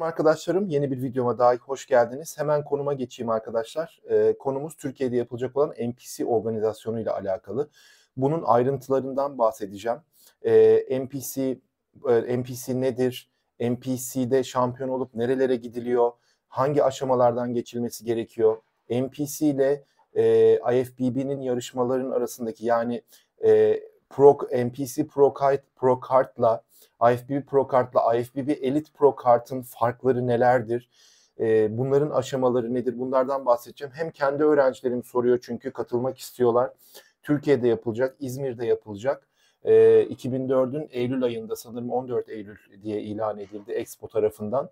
Arkadaşlarım yeni bir videoma daha hoş geldiniz. Hemen konuma geçeyim arkadaşlar. Ee, konumuz Türkiye'de yapılacak olan NPC ile alakalı. Bunun ayrıntılarından bahsedeceğim. Ee, NPC e, NPC nedir? NPC'de şampiyon olup nerelere gidiliyor? Hangi aşamalardan geçilmesi gerekiyor? NPC ile e, IFBB'nin yarışmaların arasındaki yani e, Pro, NPC Pro Card, Pro Card'la IFBB Pro Card'la IFBB Elite Pro Card'ın farkları nelerdir? E, bunların aşamaları nedir? Bunlardan bahsedeceğim. Hem kendi öğrencilerim soruyor çünkü katılmak istiyorlar. Türkiye'de yapılacak, İzmir'de yapılacak. E, ee, 2004'ün Eylül ayında sanırım 14 Eylül diye ilan edildi Expo tarafından.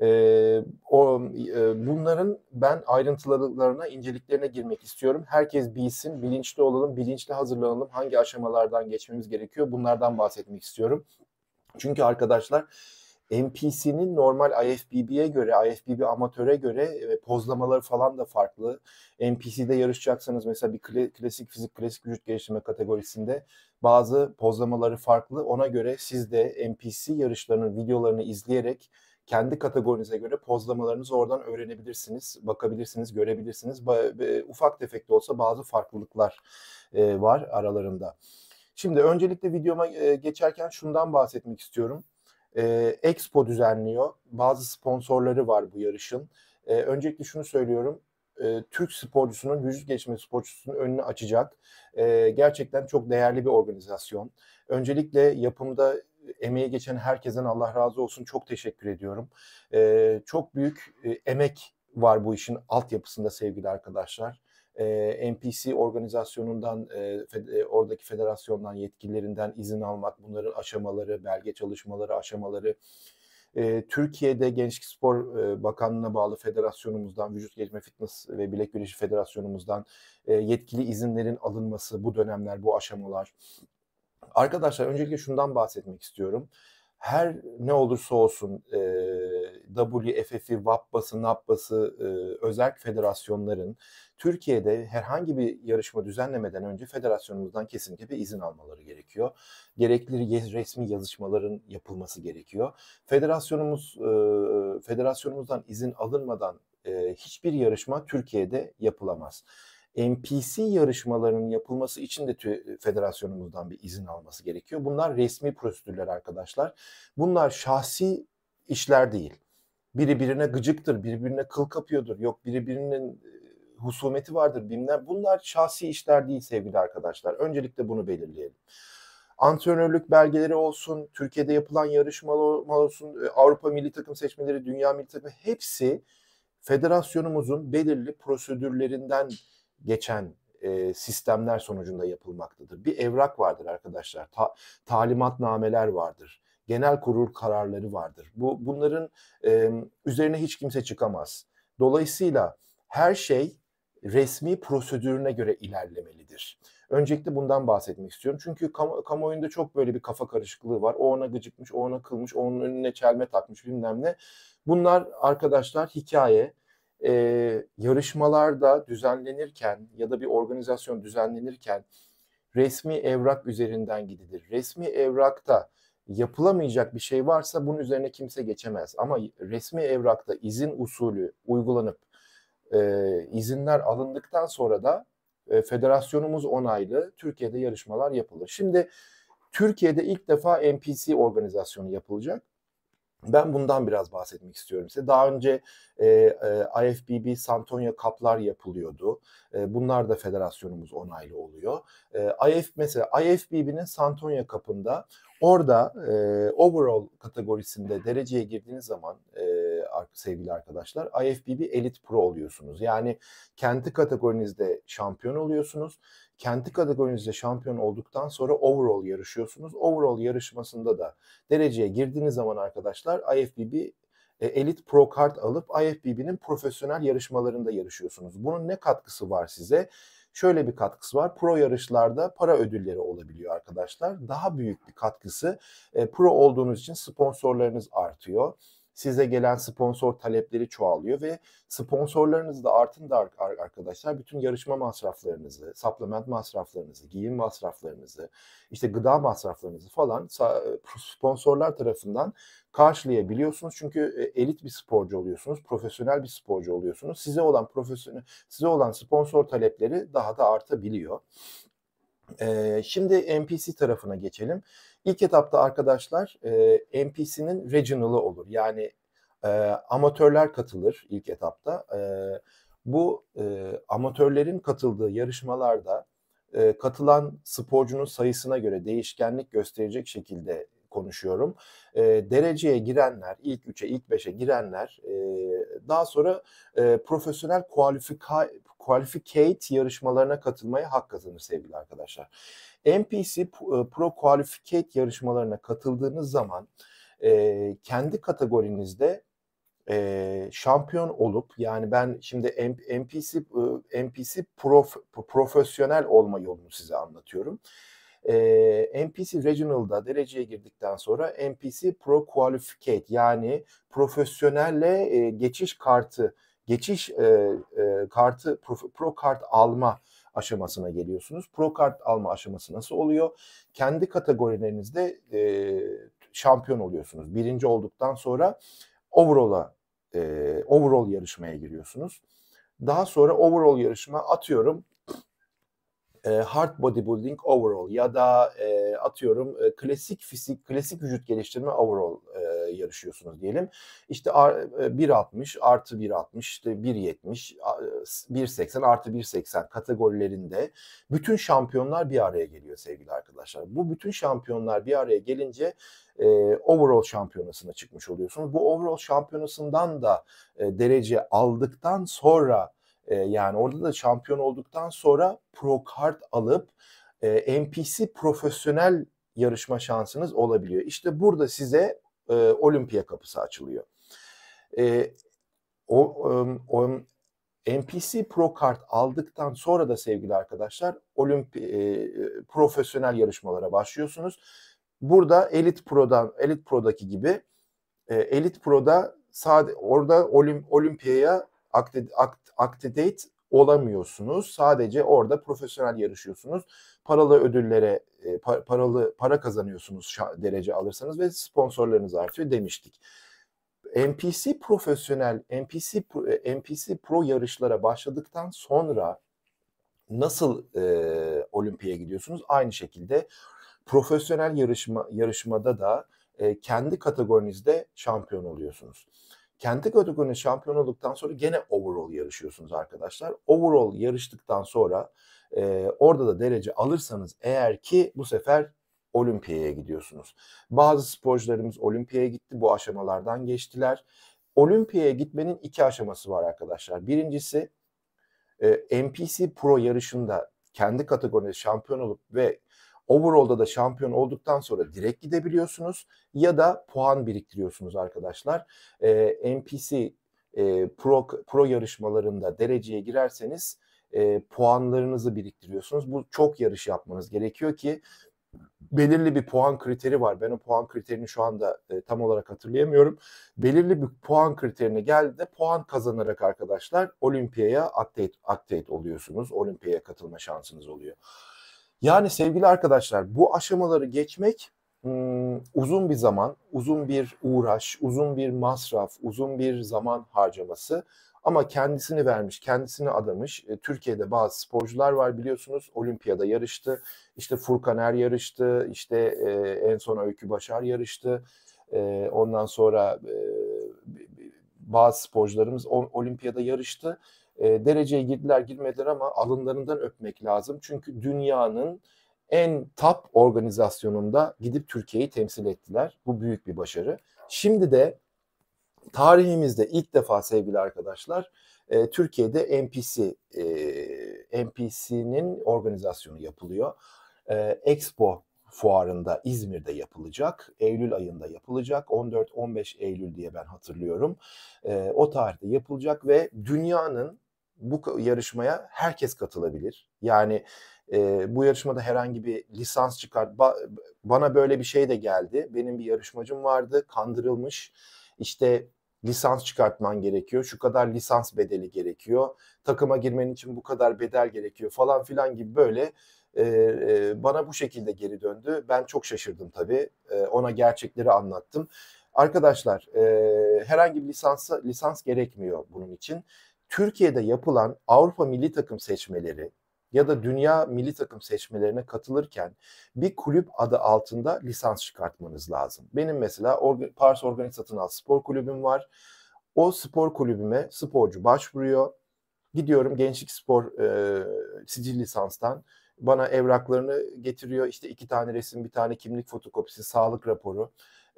E, o e, bunların ben ayrıntılarına, inceliklerine girmek istiyorum. Herkes bilsin, bilinçli olalım, bilinçli hazırlanalım. Hangi aşamalardan geçmemiz gerekiyor? Bunlardan bahsetmek istiyorum. Çünkü arkadaşlar NPC'nin normal IFBB'ye göre, IFBB amatöre göre e, pozlamaları falan da farklı. NPC'de yarışacaksanız mesela bir kla- klasik fizik, klasik vücut geliştirme kategorisinde bazı pozlamaları farklı. Ona göre siz de NPC yarışlarının videolarını izleyerek kendi kategorinize göre pozlamalarınızı oradan öğrenebilirsiniz, bakabilirsiniz, görebilirsiniz. Ufak tefek de olsa bazı farklılıklar e, var aralarında. Şimdi öncelikle videoma e, geçerken şundan bahsetmek istiyorum. E, Expo düzenliyor. Bazı sponsorları var bu yarışın. Öncelikle şunu söylüyorum Türk sporcusunun, yüzük geçme sporcusunun önünü açacak gerçekten çok değerli bir organizasyon. Öncelikle yapımda emeği geçen herkesten Allah razı olsun çok teşekkür ediyorum. E, çok büyük e, emek var bu işin altyapısında sevgili arkadaşlar. E, ee, NPC organizasyonundan, e, fed, e, oradaki federasyondan, yetkililerinden izin almak, bunların aşamaları, belge çalışmaları, aşamaları, e, Türkiye'de Gençlik Spor e, Bakanlığı'na bağlı federasyonumuzdan, Vücut Gelişme Fitness ve Bilek Güreşi Federasyonumuzdan e, yetkili izinlerin alınması bu dönemler, bu aşamalar, Arkadaşlar öncelikle şundan bahsetmek istiyorum. Her ne olursa olsun e, WFF'i, VAPBAS'ı, NAPBAS'ı, e, özel federasyonların Türkiye'de herhangi bir yarışma düzenlemeden önce federasyonumuzdan kesinlikle bir izin almaları gerekiyor. Gerekli resmi yazışmaların yapılması gerekiyor. Federasyonumuz e, federasyonumuzdan izin alınmadan e, hiçbir yarışma Türkiye'de yapılamaz. NPC yarışmalarının yapılması için de e, federasyonumuzdan bir izin alması gerekiyor. Bunlar resmi prosedürler arkadaşlar. Bunlar şahsi işler değil. Biri birine gıcıktır, birbirine kıl kapıyordur. Yok biri birinin e, husumeti vardır bilmem. Bunlar şahsi işler değil sevgili arkadaşlar. Öncelikle bunu belirleyelim. Antrenörlük belgeleri olsun, Türkiye'de yapılan yarışmalar olsun, e, Avrupa milli takım seçmeleri, dünya milli takım hepsi federasyonumuzun belirli prosedürlerinden geçen e, sistemler sonucunda yapılmaktadır. Bir evrak vardır arkadaşlar. Ta, talimatnameler vardır. Genel kurul kararları vardır. Bu bunların e, üzerine hiç kimse çıkamaz. Dolayısıyla her şey resmi prosedürüne göre ilerlemelidir. Öncelikle bundan bahsetmek istiyorum. Çünkü kamu, kamuoyunda çok böyle bir kafa karışıklığı var. O ona gıcıkmış, o ona kılmış, onun önüne çelme takmış bilmem ne. Bunlar arkadaşlar hikaye e, yarışmalarda düzenlenirken ya da bir organizasyon düzenlenirken resmi evrak üzerinden gidilir. Resmi evrakta yapılamayacak bir şey varsa bunun üzerine kimse geçemez. Ama resmi evrakta izin usulü uygulanıp e, izinler alındıktan sonra da e, federasyonumuz onaylı Türkiye'de yarışmalar yapılır. Şimdi Türkiye'de ilk defa NPC organizasyonu yapılacak. Ben bundan biraz bahsetmek istiyorum size. Daha önce e, e, IFBB Santonya kaplar yapılıyordu. E, bunlar da federasyonumuz onaylı oluyor. E, IF mesela IFBB'nin Santonya kapında orada e, overall kategorisinde dereceye girdiğiniz zaman sevgili arkadaşlar. IFBB Elite Pro oluyorsunuz. Yani kendi kategorinizde şampiyon oluyorsunuz. Kendi kategorinizde şampiyon olduktan sonra overall yarışıyorsunuz. Overall yarışmasında da dereceye girdiğiniz zaman arkadaşlar IFBB e, Elite Pro kart alıp IFBB'nin profesyonel yarışmalarında yarışıyorsunuz. Bunun ne katkısı var size? şöyle bir katkısı var. Pro yarışlarda para ödülleri olabiliyor arkadaşlar. Daha büyük bir katkısı e, pro olduğunuz için sponsorlarınız artıyor size gelen sponsor talepleri çoğalıyor ve sponsorlarınız da artın da arkadaşlar bütün yarışma masraflarınızı, supplement masraflarınızı, giyim masraflarınızı, işte gıda masraflarınızı falan e, sponsorlar tarafından karşılayabiliyorsunuz. Çünkü e, elit bir sporcu oluyorsunuz, profesyonel bir sporcu oluyorsunuz. Size olan profesyonel size olan sponsor talepleri daha da artabiliyor. Ee, şimdi NPC tarafına geçelim. İlk etapta arkadaşlar e, NPC'nin regional'ı olur. Yani e, amatörler katılır ilk etapta. E, bu e, amatörlerin katıldığı yarışmalarda e, katılan sporcunun sayısına göre değişkenlik gösterecek şekilde konuşuyorum. E, dereceye girenler, ilk 3'e, ilk 5'e girenler e, daha sonra e, profesyonel kualifika, qualificate yarışmalarına katılmaya hak kazanır sevgili arkadaşlar. NPC e, Pro Qualificate yarışmalarına katıldığınız zaman e, kendi kategorinizde e, şampiyon olup yani ben şimdi NPC e, NPC prof, profesyonel olma yolunu size anlatıyorum. E, NPC Regional'da dereceye girdikten sonra NPC Pro Qualificate yani profesyonelle e, geçiş kartı geçiş e, e, kartı pro, pro kart alma aşamasına geliyorsunuz. Pro kart alma aşaması nasıl oluyor? Kendi kategorilerinizde e, şampiyon oluyorsunuz. Birinci olduktan sonra overall'a e, overall yarışmaya giriyorsunuz. Daha sonra overall yarışma atıyorum e, hard bodybuilding overall ya da e, atıyorum e, klasik fizik, klasik vücut geliştirme overall e, yarışıyorsunuz diyelim. İşte 1.60 e, artı 1.60 işte 1.70 1.80 e, artı 1.80 kategorilerinde bütün şampiyonlar bir araya geliyor sevgili arkadaşlar. Bu bütün şampiyonlar bir araya gelince e, overall şampiyonasına çıkmış oluyorsunuz. Bu overall şampiyonasından da e, derece aldıktan sonra e, yani orada da şampiyon olduktan sonra pro kart alıp e, NPC profesyonel yarışma şansınız olabiliyor. İşte burada size e, olimpiya kapısı açılıyor. E, o, o, NPC Pro kart aldıktan sonra da sevgili arkadaşlar olimpi e, profesyonel yarışmalara başlıyorsunuz. Burada Elite Pro'dan Elite Pro'daki gibi e, Elite Pro'da sade orada olim, olimpiyaya akted, olamıyorsunuz. Sadece orada profesyonel yarışıyorsunuz paralı ödüllere e, pa, paralı para kazanıyorsunuz derece alırsanız ve sponsorlarınız artıyor demiştik. NPC profesyonel, NPC e, NPC pro yarışlara başladıktan sonra nasıl e, olimpiyaya gidiyorsunuz? Aynı şekilde profesyonel yarışma yarışmada da e, kendi kategorinizde şampiyon oluyorsunuz. Kendi kategorinizde şampiyon olduktan sonra gene overall yarışıyorsunuz arkadaşlar. Overall yarıştıktan sonra e, orada da derece alırsanız eğer ki bu sefer olimpiyaya gidiyorsunuz. Bazı sporcularımız olimpiyaya gitti bu aşamalardan geçtiler. Olimpiyaya gitmenin iki aşaması var arkadaşlar. Birincisi e, NPC Pro yarışında kendi kategoride şampiyon olup ve Overall'da da şampiyon olduktan sonra direkt gidebiliyorsunuz ya da puan biriktiriyorsunuz arkadaşlar. E, NPC e, pro, pro yarışmalarında dereceye girerseniz e, puanlarınızı biriktiriyorsunuz. Bu çok yarış yapmanız gerekiyor ki belirli bir puan kriteri var. Ben o puan kriterini şu anda e, tam olarak hatırlayamıyorum. Belirli bir puan kriterine geldi de puan kazanarak arkadaşlar olimpiyaya update, update oluyorsunuz. Olimpiyaya katılma şansınız oluyor. Yani sevgili arkadaşlar bu aşamaları geçmek ım, hmm, uzun bir zaman, uzun bir uğraş, uzun bir masraf, uzun bir zaman harcaması ama kendisini vermiş, kendisini adamış. E, Türkiye'de bazı sporcular var biliyorsunuz. Olimpiyada yarıştı. İşte Furkan Er yarıştı. İşte e, en son Öykü Başar yarıştı. E, ondan sonra e, bazı sporcularımız o, olimpiyada yarıştı. E, dereceye girdiler girmediler ama alınlarından öpmek lazım. Çünkü dünyanın en top organizasyonunda gidip Türkiye'yi temsil ettiler. Bu büyük bir başarı. Şimdi de tarihimizde ilk defa sevgili arkadaşlar e, Türkiye'de MPC e, NPC'nin organizasyonu yapılıyor. E, Expo fuarında İzmir'de yapılacak. Eylül ayında yapılacak. 14-15 Eylül diye ben hatırlıyorum. E, o tarihte yapılacak ve dünyanın bu yarışmaya herkes katılabilir. Yani e, bu yarışmada herhangi bir lisans çıkart. Ba, bana böyle bir şey de geldi. Benim bir yarışmacım vardı, kandırılmış işte lisans çıkartman gerekiyor. Şu kadar lisans bedeli gerekiyor. Takıma girmen için bu kadar bedel gerekiyor falan filan gibi böyle e, e, bana bu şekilde geri döndü. Ben çok şaşırdım tabii. E, ona gerçekleri anlattım. Arkadaşlar e, herhangi bir lisansa, lisans gerekmiyor bunun için. Türkiye'de yapılan Avrupa milli takım seçmeleri ya da dünya milli takım seçmelerine katılırken bir kulüp adı altında lisans çıkartmanız lazım. Benim mesela orga, Pars Organik Satın Al Spor Kulübüm var. O spor kulübüme sporcu başvuruyor. Gidiyorum gençlik spor e, sicil lisanstan bana evraklarını getiriyor. İşte iki tane resim, bir tane kimlik fotokopisi, sağlık raporu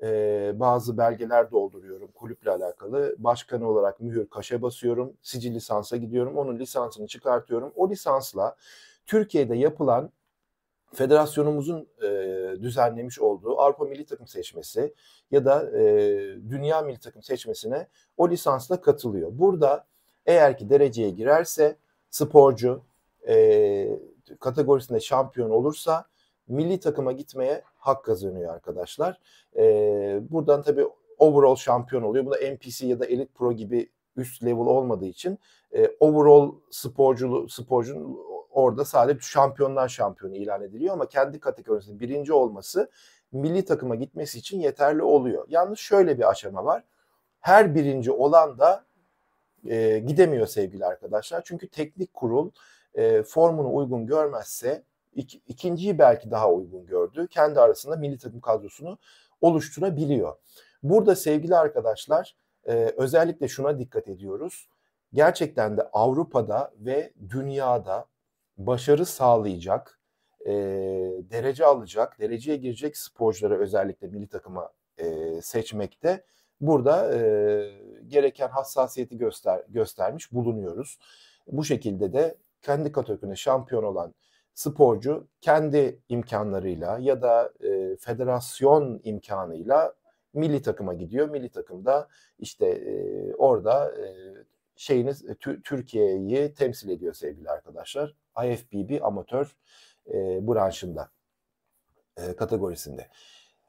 e, bazı belgeler dolduruyorum kulüple alakalı. Başkan olarak mühür kaşe basıyorum. Sicil lisansa gidiyorum. Onun lisansını çıkartıyorum. O lisansla Türkiye'de yapılan federasyonumuzun e, düzenlemiş olduğu Avrupa Milli Takım Seçmesi ya da e, Dünya Milli Takım Seçmesi'ne o lisansla katılıyor. Burada eğer ki dereceye girerse sporcu e, kategorisinde şampiyon olursa milli takıma gitmeye hak kazanıyor arkadaşlar. E, buradan tabii overall şampiyon oluyor. Bu da NPC ya da Elite Pro gibi üst level olmadığı için e, overall sporculu, sporcunun orada sadece şampiyonlar şampiyonu ilan ediliyor ama kendi kategorisinde birinci olması milli takıma gitmesi için yeterli oluyor. Yalnız şöyle bir aşama var. Her birinci olan da e, gidemiyor sevgili arkadaşlar. Çünkü teknik kurul e, formunu uygun görmezse İk, ikinciyi belki daha uygun gördü. Kendi arasında milli takım kadrosunu oluşturabiliyor. Burada sevgili arkadaşlar e, özellikle şuna dikkat ediyoruz. Gerçekten de Avrupa'da ve dünyada başarı sağlayacak, e, derece alacak, dereceye girecek sporcuları özellikle milli takıma e, seçmekte burada e, gereken hassasiyeti göster göstermiş bulunuyoruz. Bu şekilde de kendi kategorine şampiyon olan sporcu kendi imkanlarıyla ya da e, federasyon imkanıyla milli takıma gidiyor. Milli takımda işte e, orada e, şeyiniz e, Türkiye'yi temsil ediyor sevgili arkadaşlar. IFBB amatör e, branşında e, kategorisinde.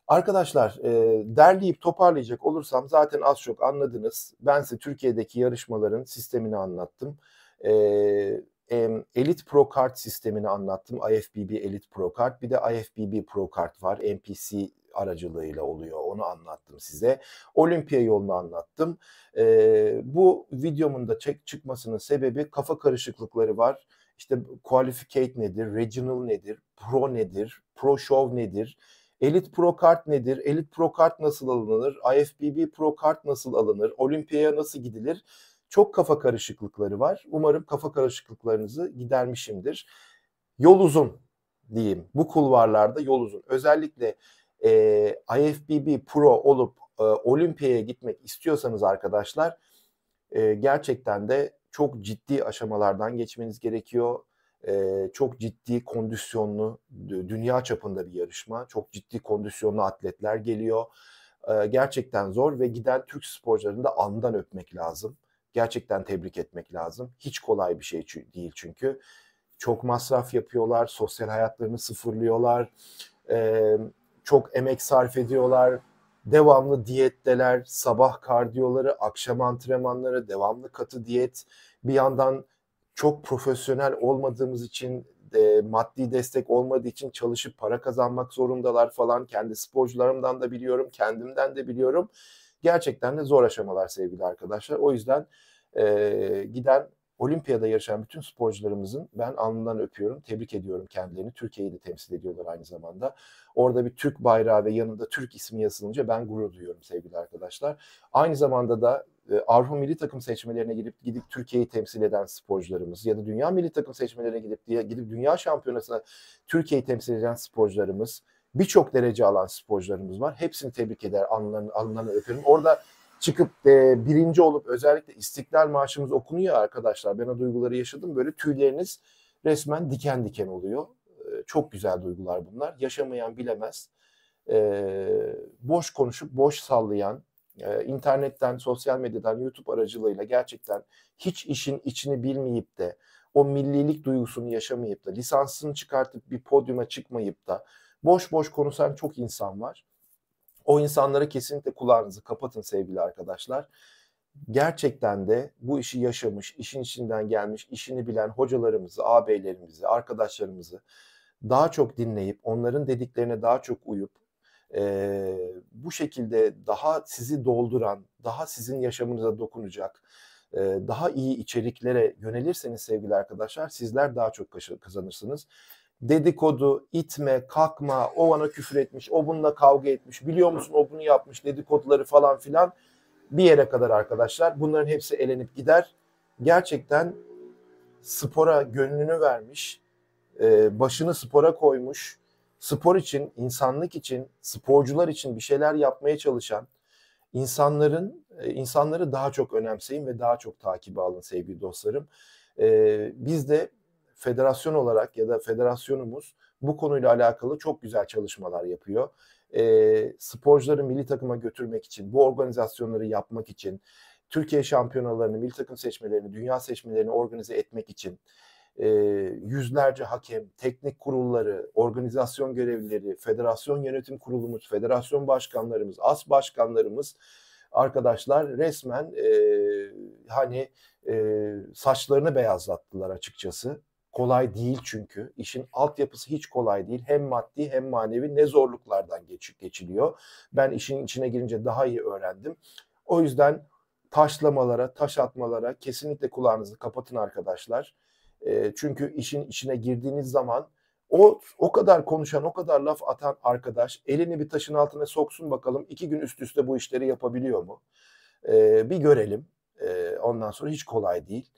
Arkadaşlar e, derleyip toparlayacak olursam zaten az çok anladınız. Ben size Türkiye'deki yarışmaların sistemini anlattım. Eee e, Elite Pro Kart sistemini anlattım. IFBB Elite Pro Kart. Bir de IFBB Pro Kart var. NPC aracılığıyla oluyor. Onu anlattım size. Olimpiya yolunu anlattım. E, bu videomun da çek çıkmasının sebebi kafa karışıklıkları var. İşte qualificate nedir, regional nedir, pro nedir, pro show nedir, Elite Pro Kart nedir? Elite Pro Kart nasıl alınır? IFBB Pro Kart nasıl alınır? Olimpiyaya nasıl gidilir? Çok kafa karışıklıkları var. Umarım kafa karışıklıklarınızı gidermişimdir. Yol uzun diyeyim. Bu kulvarlarda yol uzun. Özellikle e, IFBB Pro olup e, olimpiyaya gitmek istiyorsanız arkadaşlar e, gerçekten de çok ciddi aşamalardan geçmeniz gerekiyor. Ee, çok ciddi kondisyonlu dünya çapında bir yarışma. Çok ciddi kondisyonlu atletler geliyor. Ee, gerçekten zor ve giden Türk sporcularını da andan öpmek lazım gerçekten tebrik etmek lazım. Hiç kolay bir şey değil çünkü. Çok masraf yapıyorlar, sosyal hayatlarını sıfırlıyorlar, çok emek sarf ediyorlar, devamlı diyetteler, sabah kardiyoları, akşam antrenmanları, devamlı katı diyet. Bir yandan çok profesyonel olmadığımız için maddi destek olmadığı için çalışıp para kazanmak zorundalar falan. Kendi sporcularımdan da biliyorum, kendimden de biliyorum gerçekten de zor aşamalar sevgili arkadaşlar. O yüzden e, giden olimpiyada yarışan bütün sporcularımızın ben alnından öpüyorum. Tebrik ediyorum kendilerini. Türkiye'yi de temsil ediyorlar aynı zamanda. Orada bir Türk bayrağı ve yanında Türk ismi yazılınca ben gurur duyuyorum sevgili arkadaşlar. Aynı zamanda da e, Avrupa milli takım seçmelerine gidip gidip Türkiye'yi temsil eden sporcularımız ya da dünya milli takım seçmelerine gidip gidip dünya şampiyonasına Türkiye'yi temsil eden sporcularımız birçok derece alan sporcularımız var. Hepsini tebrik eder, anlarını, anlarını öperim. Orada çıkıp e, birinci olup özellikle istiklal maaşımız okunuyor arkadaşlar. Ben o duyguları yaşadım. Böyle tüyleriniz resmen diken diken oluyor. E, çok güzel duygular bunlar. Yaşamayan bilemez. E, boş konuşup boş sallayan, e, internetten, sosyal medyadan, YouTube aracılığıyla gerçekten hiç işin içini bilmeyip de o millilik duygusunu yaşamayıp da lisansını çıkartıp bir podyuma çıkmayıp da boş boş konuşan çok insan var. O insanlara kesinlikle kulağınızı kapatın sevgili arkadaşlar. Gerçekten de bu işi yaşamış, işin içinden gelmiş, işini bilen hocalarımızı, ağabeylerimizi, arkadaşlarımızı daha çok dinleyip, onların dediklerine daha çok uyup, e, bu şekilde daha sizi dolduran, daha sizin yaşamınıza dokunacak, e, daha iyi içeriklere yönelirseniz sevgili arkadaşlar sizler daha çok kazanırsınız dedikodu, itme, kalkma, o bana küfür etmiş, o bununla kavga etmiş, biliyor musun o bunu yapmış dedikoduları falan filan bir yere kadar arkadaşlar. Bunların hepsi elenip gider. Gerçekten spora gönlünü vermiş, e, başını spora koymuş, spor için, insanlık için, sporcular için bir şeyler yapmaya çalışan insanların e, insanları daha çok önemseyin ve daha çok takibe alın sevgili dostlarım. E, biz de federasyon olarak ya da federasyonumuz bu konuyla alakalı çok güzel çalışmalar yapıyor. E, sporcuları milli takıma götürmek için, bu organizasyonları yapmak için, Türkiye şampiyonalarını, milli takım seçmelerini, dünya seçmelerini organize etmek için e, yüzlerce hakem, teknik kurulları, organizasyon görevlileri, federasyon yönetim kurulumuz, federasyon başkanlarımız, as başkanlarımız arkadaşlar resmen e, hani e, saçlarını beyazlattılar açıkçası. Kolay değil çünkü. İşin altyapısı hiç kolay değil. Hem maddi hem manevi ne zorluklardan geçip geçiliyor. Ben işin içine girince daha iyi öğrendim. O yüzden taşlamalara, taş atmalara kesinlikle kulağınızı kapatın arkadaşlar. E, çünkü işin içine girdiğiniz zaman o o kadar konuşan, o kadar laf atan arkadaş elini bir taşın altına soksun bakalım iki gün üst üste bu işleri yapabiliyor mu? E, bir görelim. E, ondan sonra hiç kolay değil.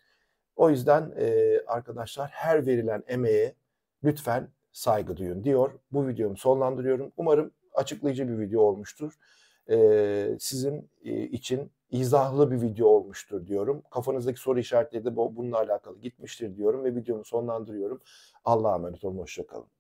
O yüzden e, arkadaşlar her verilen emeğe lütfen saygı duyun diyor. Bu videomu sonlandırıyorum. Umarım açıklayıcı bir video olmuştur. E, sizin e, için izahlı bir video olmuştur diyorum. Kafanızdaki soru işaretleri de bununla alakalı gitmiştir diyorum ve videomu sonlandırıyorum. Allah'a emanet olun. Hoşçakalın.